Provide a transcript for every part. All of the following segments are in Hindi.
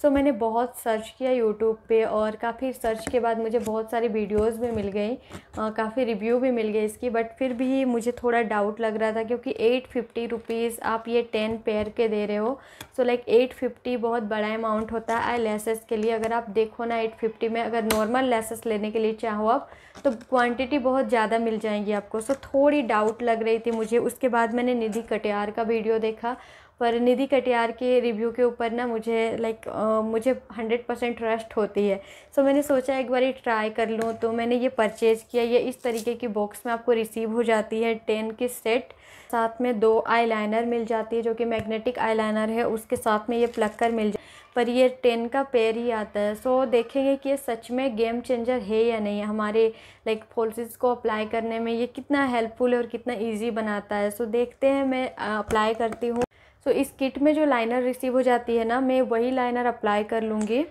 सो so, मैंने बहुत सर्च किया यूट्यूब पे और काफ़ी सर्च के बाद मुझे बहुत सारी वीडियोस भी मिल गई काफ़ी रिव्यू भी मिल गए इसकी बट फिर भी मुझे थोड़ा डाउट लग रहा था क्योंकि एट फिफ्टी रुपीज़ आप ये टेन पेयर के दे रहे हो सो लाइक एट फिफ्टी बहुत बड़ा अमाउंट होता है आई लेसेस के लिए अगर आप देखो ना एट फिफ्टी में अगर नॉर्मल लेसेस लेने के लिए चाहो आप तो क्वान्टिटी बहुत ज़्यादा मिल जाएंगी आपको सो so, थोड़ी डाउट लग रही थी मुझे उसके बाद मैंने निधि कटियार का वीडियो देखा पर निधि कटियार के रिव्यू के ऊपर ना मुझे लाइक मुझे हंड्रेड परसेंट ट्रस्ट होती है सो so, मैंने सोचा एक बार ट्राई कर लूँ तो मैंने ये परचेज़ किया ये इस तरीके की बॉक्स में आपको रिसीव हो जाती है टेन की सेट साथ में दो आईलाइनर मिल जाती है जो कि मैग्नेटिक आईलाइनर है उसके साथ में ये प्लग कर मिल जाए पर ये टेन का पेयर ही आता है सो so, देखेंगे कि ये सच में गेम चेंजर है या नहीं हमारे लाइक फोर्सेस को अप्लाई करने में ये कितना हेल्पफुल है और कितना इजी बनाता है सो so, देखते हैं मैं अप्लाई करती हूँ सो इस किट में जो लाइनर रिसीव हो जाती है ना मैं वही लाइनर अप्लाई कर लूँगी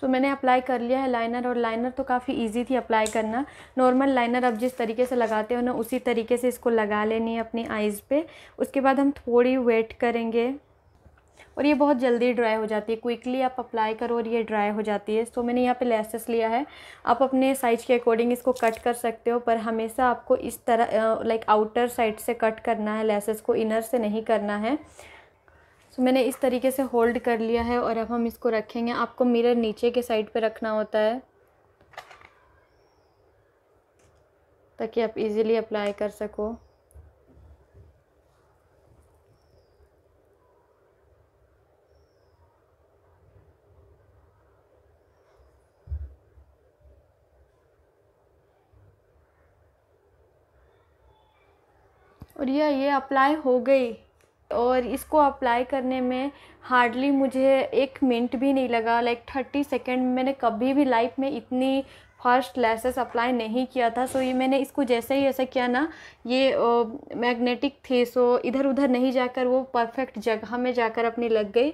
सो so, मैंने अप्लाई कर लिया है लाइनर और लाइनर तो काफ़ी इजी थी अप्लाई करना नॉर्मल लाइनर आप जिस तरीके से लगाते हो ना उसी तरीके से इसको लगा लेनी है अपनी आइज़ पे उसके बाद हम थोड़ी वेट करेंगे और ये बहुत जल्दी ड्राई हो जाती है क्विकली आप अप्लाई करो और ये ड्राई हो जाती है तो मैंने यहाँ पे लेसेस लिया है आप अपने साइज़ के अकॉर्डिंग इसको कट कर सकते हो पर हमेशा आपको इस तरह लाइक आउटर साइड से कट करना है लेसेस को इनर से नहीं करना है सो so, मैंने इस तरीके से होल्ड कर लिया है और अब हम इसको रखेंगे आपको मिरर नीचे के साइड पर रखना होता है ताकि आप इजीली अप्लाई कर सको और यह ये अप्लाई हो गई और इसको अप्लाई करने में हार्डली मुझे एक मिनट भी नहीं लगा लाइक थर्टी सेकेंड मैंने कभी भी लाइफ में इतनी फर्स्ट लेसेस अप्लाई नहीं किया था सो ये मैंने इसको जैसे ही ऐसा किया ना ये मैग्नेटिक थे सो इधर उधर नहीं जाकर वो परफेक्ट जगह में जाकर अपनी लग गई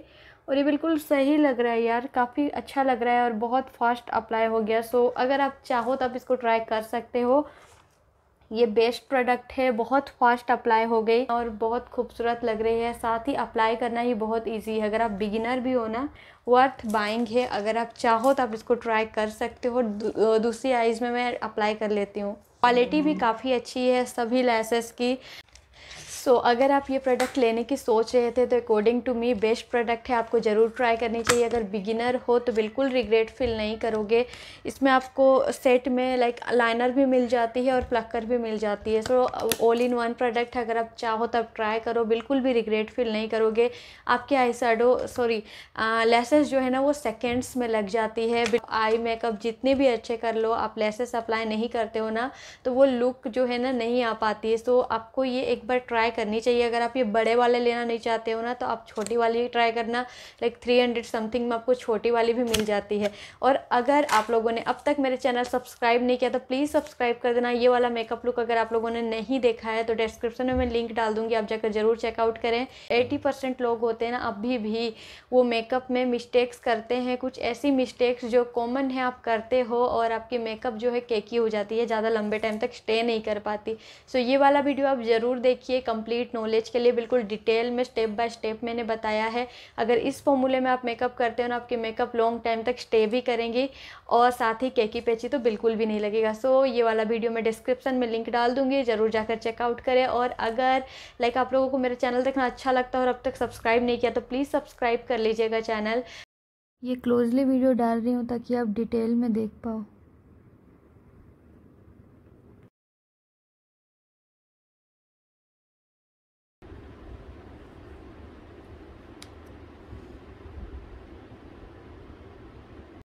और ये बिल्कुल सही लग रहा है यार काफ़ी अच्छा लग रहा है और बहुत फास्ट अप्लाई हो गया सो अगर आप चाहो तो आप इसको ट्राई कर सकते हो ये बेस्ट प्रोडक्ट है बहुत फास्ट अप्लाई हो गई और बहुत खूबसूरत लग रही है साथ ही अप्लाई करना ही बहुत इजी है अगर आप बिगिनर भी हो ना वर्थ बाइंग है अगर आप चाहो तो आप इसको ट्राई कर सकते हो दूसरी आइज़ में मैं अप्लाई कर लेती हूँ क्वालिटी भी हम्म। काफ़ी अच्छी है सभी लैसेस की सो so, अगर आप ये प्रोडक्ट लेने की सोच रहे थे तो according to me best product है आपको ज़रूर ट्राई करनी चाहिए अगर बिगिनर हो तो बिल्कुल रिग्रेट फील नहीं करोगे इसमें आपको सेट में लाइक लाइनर भी मिल जाती है और प्लकर भी मिल जाती है so all in one product अगर आप चाहो तो आप ट्राई करो बिल्कुल भी रिग्रेट फील नहीं करोगे आपके आई सॉरी लेसेस जो है ना वो सेकेंड्स में लग जाती है आई मेकअप जितने भी अच्छे कर लो आप लेसेस अप्लाई नहीं करते हो ना तो वो लुक जो है ना नहीं आ पाती है सो so, आपको ये एक बार ट्राई ट्राई करनी चाहिए अगर आप ये बड़े वाले लेना नहीं चाहते हो ना तो आप छोटी वाली ही ट्राई करना लाइक थ्री हंड्रेड समथिंग में आपको छोटी वाली भी मिल जाती है और अगर आप लोगों ने अब तक मेरे चैनल सब्सक्राइब नहीं किया तो प्लीज़ सब्सक्राइब कर देना ये वाला मेकअप लुक अगर आप लोगों ने नहीं देखा है तो डिस्क्रिप्शन में मैं लिंक डाल दूँगी आप जाकर ज़रूर चेकआउट करें एटी लोग होते हैं ना अभी भी वो मेकअप में मिस्टेक्स करते हैं कुछ ऐसी मिस्टेक्स जो कॉमन है आप करते हो और आपकी मेकअप जो है केकी हो जाती है ज़्यादा लंबे टाइम तक स्टे नहीं कर पाती सो so, ये वाला वीडियो आप ज़रूर देखिए कम कंप्लीट नॉलेज के लिए बिल्कुल डिटेल में स्टेप बाय स्टेप मैंने बताया है अगर इस फॉर्मूले में आप मेकअप करते हो ना आपके मेकअप लॉन्ग टाइम तक स्टे भी करेंगी और साथ ही केकी पेची तो बिल्कुल भी नहीं लगेगा सो ये वाला वीडियो मैं डिस्क्रिप्शन में लिंक डाल दूँगी ज़रूर जाकर चेकआउट करें और अगर लाइक आप लोगों को मेरा चैनल देखना अच्छा लगता है और अब तक सब्सक्राइब नहीं किया तो प्लीज़ सब्सक्राइब कर लीजिएगा चैनल ये क्लोजली वीडियो डाल रही हूँ ताकि आप डिटेल में देख पाओ